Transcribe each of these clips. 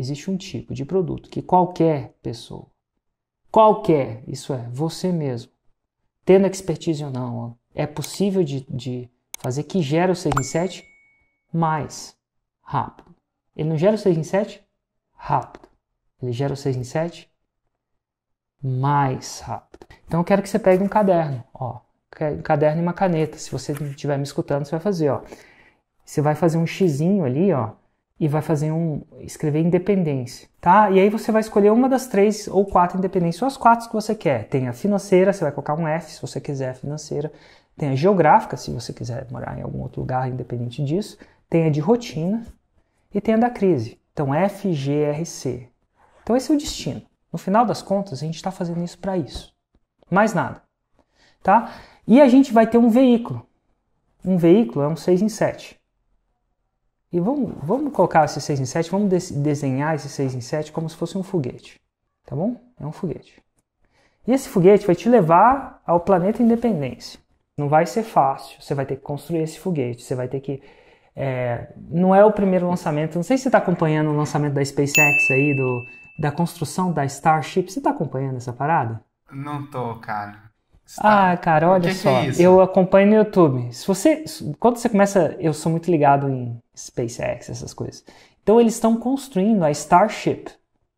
existe um tipo de produto que qualquer pessoa, qualquer, isso é, você mesmo, tendo expertise ou não, é possível de, de fazer que gera o 6 em 7 mais rápido. Ele não gera o 6 em 7 rápido. Ele gera o 6 em 7 mais rápido. Então eu quero que você pegue um caderno, ó, um caderno e uma caneta. Se você estiver me escutando, você vai fazer, ó. Você vai fazer um xizinho ali, ó, e vai fazer um escrever independência, tá? E aí você vai escolher uma das três ou quatro independências, ou as quatro que você quer. Tem a financeira, você vai colocar um F se você quiser financeira. Tem a geográfica, se você quiser morar em algum outro lugar independente disso. Tem a de rotina e tem a da crise. Então F, G, R, C. Então esse é o destino. No final das contas, a gente está fazendo isso para isso. Mais nada, tá? E a gente vai ter um veículo. Um veículo é um 6 em 7. E vamos, vamos colocar esse 6 em 7, vamos de desenhar esse 6 em 7 como se fosse um foguete. Tá bom? É um foguete. E esse foguete vai te levar ao planeta independência. Não vai ser fácil, você vai ter que construir esse foguete, você vai ter que. É, não é o primeiro lançamento, não sei se você está acompanhando o lançamento da SpaceX aí, do, da construção da Starship. Você está acompanhando essa parada? Não tô, cara. Está. Ah, cara, olha é só. É eu acompanho no YouTube. Se você, quando você começa, eu sou muito ligado em SpaceX, essas coisas. Então eles estão construindo a Starship,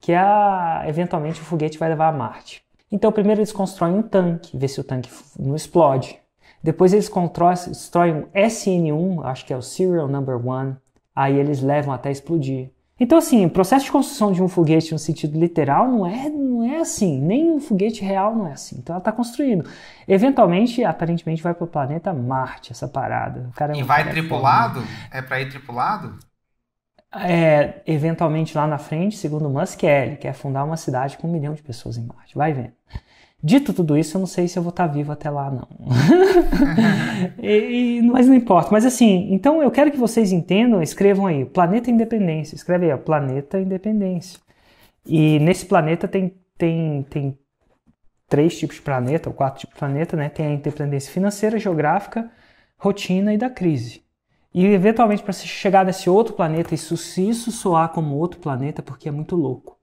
que é a, eventualmente o foguete vai levar a Marte. Então primeiro eles constroem um tanque, ver se o tanque não explode. Depois eles constroem um SN1, acho que é o Serial Number One, aí eles levam até explodir. Então, assim, o processo de construção de um foguete no sentido literal não é, não é assim. Nem um foguete real não é assim. Então, ela está construindo. Eventualmente, aparentemente, vai para o planeta Marte essa parada. O cara é e vai cara tripulado? É para ir tripulado? É, eventualmente lá na frente, segundo Musk, é, ele quer fundar uma cidade com um milhão de pessoas em Marte. Vai vendo. Dito tudo isso, eu não sei se eu vou estar tá vivo até lá, não. e, mas não importa. Mas assim, então eu quero que vocês entendam, escrevam aí, Planeta Independência. Escreve aí, ó, Planeta Independência. E nesse planeta tem, tem, tem três tipos de planeta, ou quatro tipos de planeta, né? Tem a independência financeira, geográfica, rotina e da crise. E eventualmente, para chegar nesse outro planeta, isso, se isso soar como outro planeta, porque é muito louco.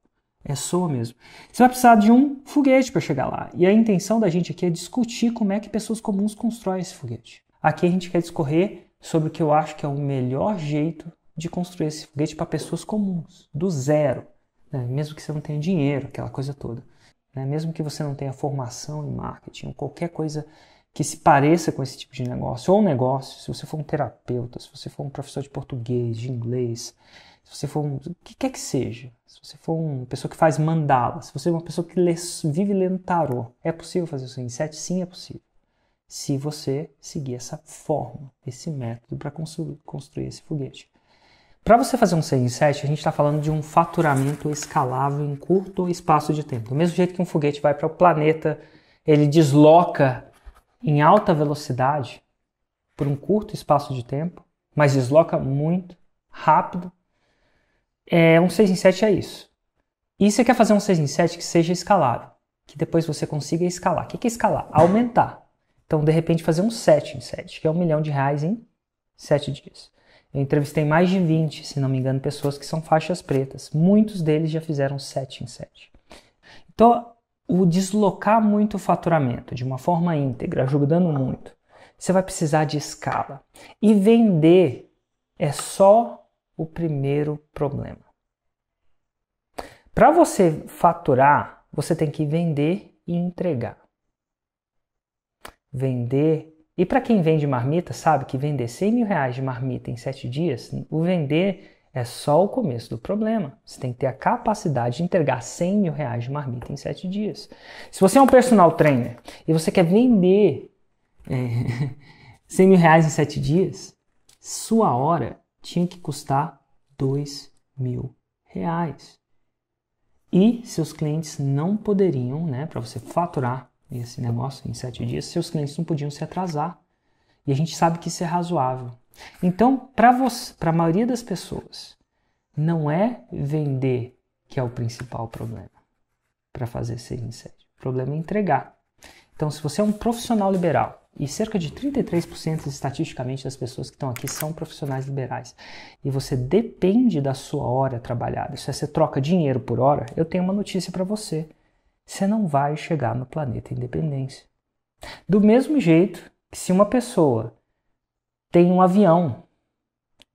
É sua mesmo. Você vai precisar de um foguete para chegar lá. E a intenção da gente aqui é discutir como é que pessoas comuns constroem esse foguete. Aqui a gente quer discorrer sobre o que eu acho que é o melhor jeito de construir esse foguete para pessoas comuns, do zero. Né? Mesmo que você não tenha dinheiro, aquela coisa toda. Né? Mesmo que você não tenha formação em marketing, qualquer coisa que se pareça com esse tipo de negócio, ou um negócio, se você for um terapeuta, se você for um professor de português, de inglês, se você for um, o que quer que seja, se você for uma pessoa que faz mandala, se você é uma pessoa que lê, vive lendo tarô, é possível fazer o seu inset? Sim, é possível. Se você seguir essa forma, esse método para construir esse foguete. Para você fazer um 6 em 7, a gente está falando de um faturamento escalável em curto espaço de tempo. Do mesmo jeito que um foguete vai para o planeta, ele desloca em alta velocidade por um curto espaço de tempo, mas desloca muito rápido é, um 6 em 7 é isso. E você quer fazer um 6 em 7 que seja escalável, que depois você consiga escalar. O que é escalar? Aumentar. Então, de repente, fazer um 7 em 7, que é um milhão de reais em 7 dias. Eu entrevistei mais de 20, se não me engano, pessoas que são faixas pretas. Muitos deles já fizeram 7 em 7. Então, o deslocar muito o faturamento de uma forma íntegra, ajudando muito, você vai precisar de escala. E vender é só o primeiro problema. Para você faturar, você tem que vender e entregar. Vender. E para quem vende marmita, sabe que vender 100 mil reais de marmita em 7 dias, o vender é só o começo do problema. Você tem que ter a capacidade de entregar 100 mil reais de marmita em 7 dias. Se você é um personal trainer e você quer vender é, 100 mil reais em 7 dias, sua hora tinha que custar dois mil reais. E seus clientes não poderiam, né, para você faturar esse negócio em sete dias, seus clientes não podiam se atrasar. E a gente sabe que isso é razoável. Então, para a maioria das pessoas, não é vender que é o principal problema para fazer ser insédio. O problema é entregar. Então, se você é um profissional liberal e cerca de 33% estatisticamente das pessoas que estão aqui são profissionais liberais. E você depende da sua hora trabalhada. Se é, você troca dinheiro por hora, eu tenho uma notícia para você. Você não vai chegar no planeta independência. Do mesmo jeito que se uma pessoa tem um avião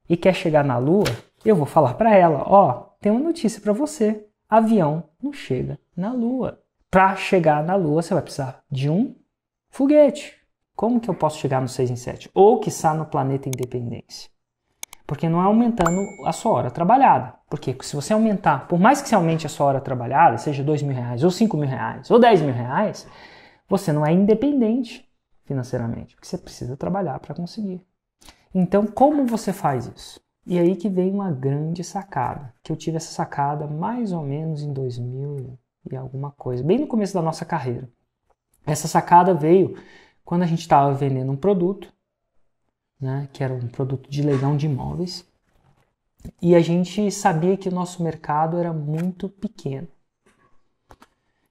e quer chegar na lua, eu vou falar para ela, ó, oh, tem uma notícia para você. Avião não chega na lua. Para chegar na lua, você vai precisar de um foguete. Como que eu posso chegar no 6 em 7? Ou, que está no planeta independência. Porque não é aumentando a sua hora trabalhada. Porque se você aumentar, por mais que você aumente a sua hora trabalhada, seja 2 mil reais, ou 5 mil reais, ou 10 mil reais, você não é independente financeiramente. Porque você precisa trabalhar para conseguir. Então, como você faz isso? E aí que vem uma grande sacada, que eu tive essa sacada mais ou menos em 2000 e alguma coisa, bem no começo da nossa carreira. Essa sacada veio quando a gente estava vendendo um produto, né, que era um produto de leilão de imóveis, e a gente sabia que o nosso mercado era muito pequeno.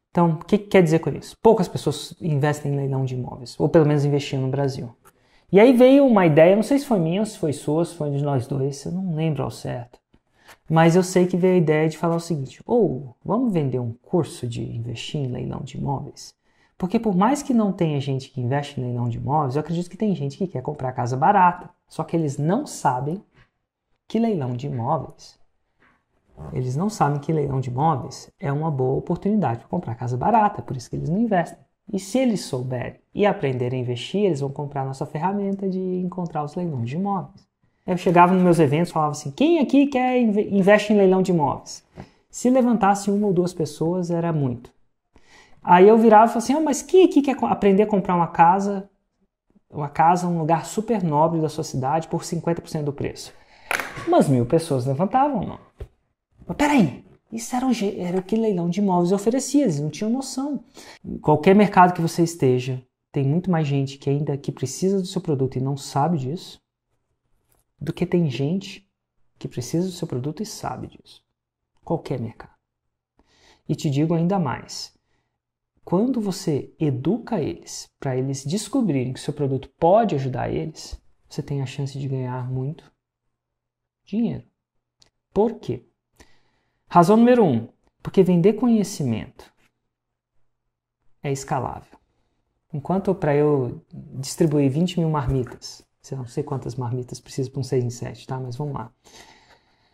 Então, o que, que, quer dizer com isso? Poucas pessoas investem em leilão de imóveis, ou pelo menos investiam no Brasil. E aí veio uma ideia, não sei se foi minha, se foi sua, se foi de nós dois, eu não lembro ao certo. Mas eu sei que veio a ideia de falar o seguinte: ou oh, vamos vender um curso de investir em leilão de imóveis? Porque por mais que não tenha gente que investe em leilão de imóveis, eu acredito que tem gente que quer comprar casa barata. Só que eles não sabem que leilão de imóveis. Eles não sabem que leilão de imóveis é uma boa oportunidade para comprar casa barata, por isso que eles não investem. E se eles souberem e aprenderem a investir, eles vão comprar nossa ferramenta de encontrar os leilões de imóveis. Eu chegava nos meus eventos e falava assim: quem aqui quer investe em leilão de imóveis? Se levantasse uma ou duas pessoas, era muito. Aí eu virava e falava assim, ah, mas quem aqui quer aprender a comprar uma casa, uma casa, um lugar super nobre da sua cidade por 50% do preço? Umas mil pessoas levantavam, não. Mas peraí, isso era o, era o que leilão de imóveis oferecia, eles não tinham noção. Em qualquer mercado que você esteja, tem muito mais gente que ainda que precisa do seu produto e não sabe disso, do que tem gente que precisa do seu produto e sabe disso. Qualquer mercado. E te digo ainda mais, quando você educa eles para eles descobrirem que seu produto pode ajudar eles, você tem a chance de ganhar muito dinheiro. Por quê? Razão número um, porque vender conhecimento é escalável. Enquanto para eu distribuir 20 mil marmitas, não sei quantas marmitas preciso para um 6 em 7, tá? Mas vamos lá.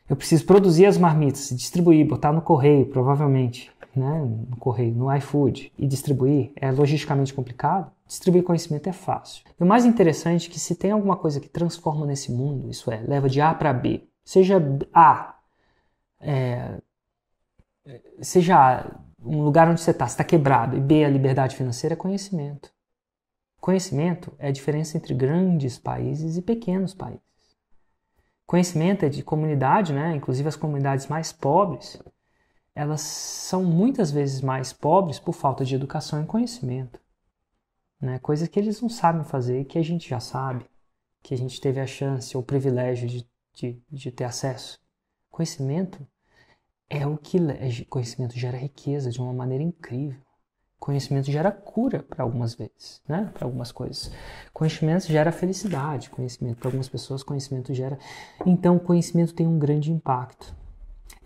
Eu preciso produzir as marmitas, distribuir, botar no correio, provavelmente né, no correio, no iFood e distribuir é logisticamente complicado, distribuir conhecimento é fácil. E o mais interessante é que se tem alguma coisa que transforma nesse mundo, isso é, leva de A para B, seja A, é, seja A, um lugar onde você está, você está quebrado, e B, a liberdade financeira, é conhecimento. Conhecimento é a diferença entre grandes países e pequenos países. Conhecimento é de comunidade, né? inclusive as comunidades mais pobres, elas são muitas vezes mais pobres por falta de educação e conhecimento. Né? Coisas que eles não sabem fazer, que a gente já sabe, que a gente teve a chance ou o privilégio de, de, de ter acesso. Conhecimento é o que. É, conhecimento gera riqueza de uma maneira incrível. Conhecimento gera cura para algumas vezes, né? Para algumas coisas. Conhecimento gera felicidade, conhecimento para algumas pessoas, conhecimento gera. Então, conhecimento tem um grande impacto.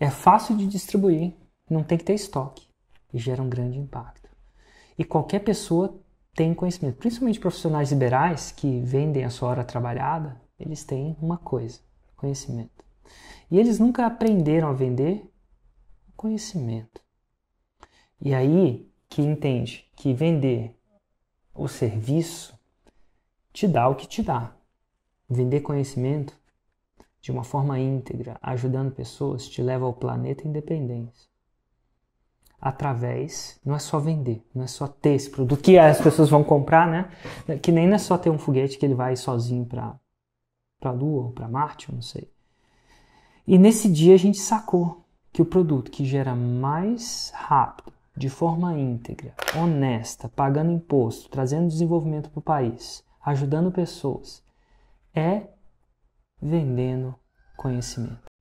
É fácil de distribuir, não tem que ter estoque e gera um grande impacto. E qualquer pessoa tem conhecimento, principalmente profissionais liberais que vendem a sua hora trabalhada, eles têm uma coisa, conhecimento. E eles nunca aprenderam a vender conhecimento. E aí que entende que vender o serviço te dá o que te dá. Vender conhecimento de uma forma íntegra, ajudando pessoas, te leva ao planeta independência através. Não é só vender, não é só ter esse produto que as pessoas vão comprar, né? Que nem é só ter um foguete que ele vai sozinho para para Lua ou para Marte, eu não sei. E nesse dia a gente sacou que o produto que gera mais rápido, de forma íntegra, honesta, pagando imposto, trazendo desenvolvimento para o país, ajudando pessoas, é vendendo conhecimento.